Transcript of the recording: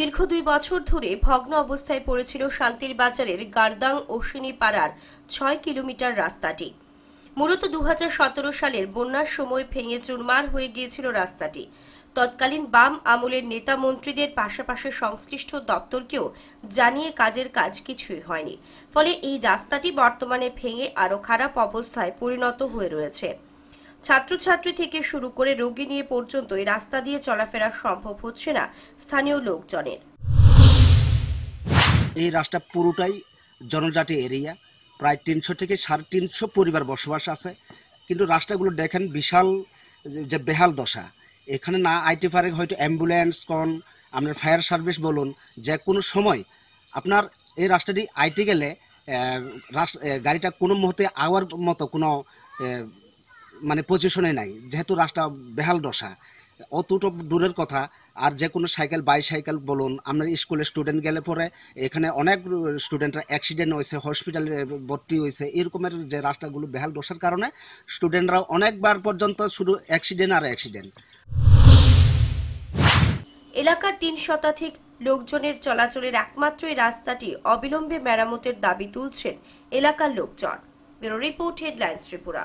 দীর্ঘ দুই বছর ধরে ভগ্ন অবস্থায় পড়েছিল শান্তির বাজারের গার্দাং ওশিনী পাড়ার ছয় কিলোমিটার রাস্তাটি মূলত দু সালের বন্যার সময় ভেঙে চুরমার হয়ে গিয়েছিল রাস্তাটি তৎকালীন বাম আমলের নেতা মন্ত্রীদের পাশাপাশি সংশ্লিষ্ট দপ্তরকেও জানিয়ে কাজের কাজ কিছুই হয়নি ফলে এই রাস্তাটি বর্তমানে ভেঙে আরও খারাপ অবস্থায় পরিণত হয়ে রয়েছে ছাত্রছাত্রী থেকে শুরু করে রোগী নিয়ে পর্যন্ত এই রাস্তা দিয়ে চলাফেরা সম্ভব হচ্ছে না স্থানীয় লোকজনের এই রাস্তা পুরোটাই জনজাতি এরিয়া প্রায় তিনশো থেকে সাড়ে তিনশো পরিবার বসবাস আছে কিন্তু রাস্তাগুলো দেখেন বিশাল যে বেহাল দশা এখানে না আইটি ফারে হয়তো অ্যাম্বুলেন্স কন আপনার ফায়ার সার্ভিস বলুন যে কোনো সময় আপনার এই রাস্তাটি আইটি গেলে রাস্তা গাড়িটা কোনো মুহূর্তে আওয়ার মতো কোনো মানে পজিশনে নাই যেহেতু রাস্তা বেহাল দশা অতটা দূরের কথা আর যে কোনো সাইকেল বাইসাইকেল বলুন আপনার স্কুলে স্টুডেন্ট গেলে পরে এখানে অনেক স্টুডেন্টরা অ্যাক্সিডেন্ট হয়েছে হসপিটালে ভর্তি হয়েছে এরকমের যে রাস্তাগুলো বেহাল দশার কারণে স্টুডেন্টরা অনেকবার পর্যন্ত শুধু অ্যাক্সিডেন্ট আর অ্যাক্সিডেন্ট এলাকার তিন শতাধিক লোকজনের চলাচলের একমাত্র এই রাস্তাটি অবিলম্বে মেরামতের দাবি তুলছেন এলাকার লোকজন ব্যুরো রিপোর্ট হেডলাইন্স ত্রিপুরা